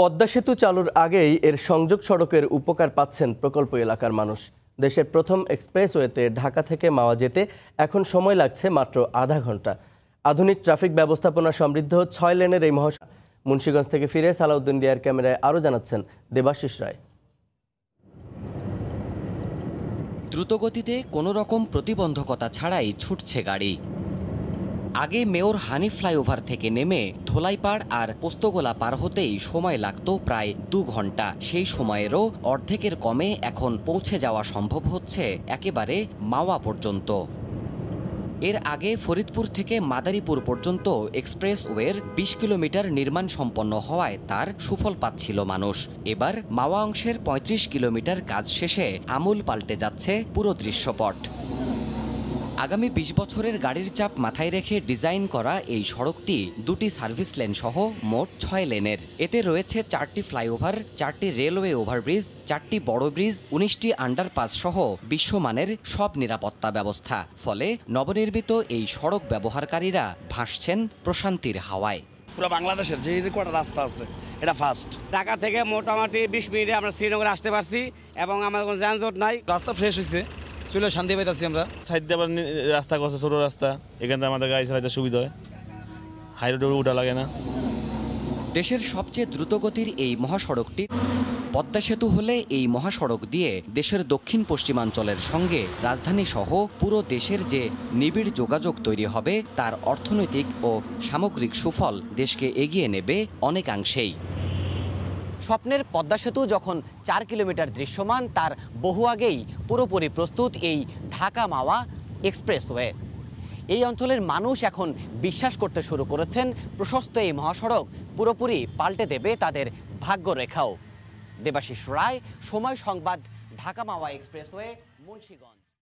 পদ্মা সেতু চালুর আগেই এর সংযোগ সড়কের উপকার পাচ্ছেন প্রকল্প এলাকার মানুষ দেশের প্রথম এক্সপ্রেসওয়েতে ঢাকা থেকে মাওয়া যেতে এখন সময় লাগছে মাত্র আধা ঘন্টা আধুনিক ট্রাফিক ব্যবস্থাপনা সমৃদ্ধ ছয় লেনের এই মহাস মুন্সীগঞ্জ থেকে ফিরে সালাউদ্দিন ডিয়ার ক্যামেরায় আরও জানাচ্ছেন দেবাশিস রায় দ্রুতগতিতে কোনো রকম প্রতিবন্ধকতা ছাড়াই ছুটছে গাড়ি আগে মেয়র হানি ফ্লাইওভার থেকে নেমে ধোলাইপাড় আর পোস্তগোলা পার হতেই সময় লাগত প্রায় দু ঘন্টা সেই সময়েরও অর্ধেকের কমে এখন পৌঁছে যাওয়া সম্ভব হচ্ছে একেবারে মাওয়া পর্যন্ত এর আগে ফরিদপুর থেকে মাদারীপুর পর্যন্ত এক্সপ্রেসওয়ের বিশ কিলোমিটার নির্মাণ সম্পন্ন হওয়ায় তার সুফল পাচ্ছিল মানুষ এবার মাওয়া অংশের ৩৫ কিলোমিটার কাজ শেষে আমূল পাল্টে যাচ্ছে পুরো দৃশ্যপট আগামী ২০ বছরের গাড়ির চাপ মাথায় রেখে ডিজাইন করা এই সড়কটি দুটি সার্ভিস লেন সহ মোট ছয় লেনের এতে রয়েছে চারটি ফ্লাইওভার চারটি রেলওয়ে ওভারব্রিজ চারটি বড় ব্রিজ উনিশটি আন্ডারপাস সহ বিশ্বমানের সব নিরাপত্তা ব্যবস্থা ফলে নবনির্মিত এই সড়ক ব্যবহারকারীরা ভাসছেন প্রশান্তির হাওয়ায় পুরো বাংলাদেশের যে কটা রাস্তা আছে এটা ফার্স্ট ঢাকা থেকে মোটামুটি বিশ মিনিটে আমরা শ্রীনগরে আসতে পারছি এবং আমাদের কোনো যানজট নাই রাস্তা ফ্রেশ হয়েছে চলে শান্তি পাইতেছি আমরা সাইড দিয়ে আবার রাস্তা করছে ছোটো রাস্তা এখান থেকে আমাদের গাড়ি চালাইতে সুবিধা হয় হাই রোডে উঠা লাগে না দেশের সবচেয়ে দ্রুতগতির এই মহাসড়কটি পদ্মা সেতু হলে এই মহাসড়ক দিয়ে দেশের দক্ষিণ পশ্চিমাঞ্চলের সঙ্গে রাজধানী সহ পুরো দেশের যে নিবিড় যোগাযোগ তৈরি হবে তার অর্থনৈতিক ও সামগ্রিক সুফল দেশকে এগিয়ে নেবে অনেকাংশেই স্বপ্নের পদ্মা সেতু যখন চার কিলোমিটার দৃশ্যমান তার বহু আগেই পুরোপুরি প্রস্তুত এই ঢাকা মাওয়া এক্সপ্রেসওয়ে এই অঞ্চলের মানুষ এখন বিশ্বাস করতে শুরু করেছেন প্রশস্ত এই মহাসড়ক পুরোপুরি পাল্টে দেবে তাদের ভাগ্যরেখাও দেবাশিস রায় সময় সংবাদ ঢাকা মাওয়া এক্সপ্রেসওয়ে মুন্সীগঞ্জ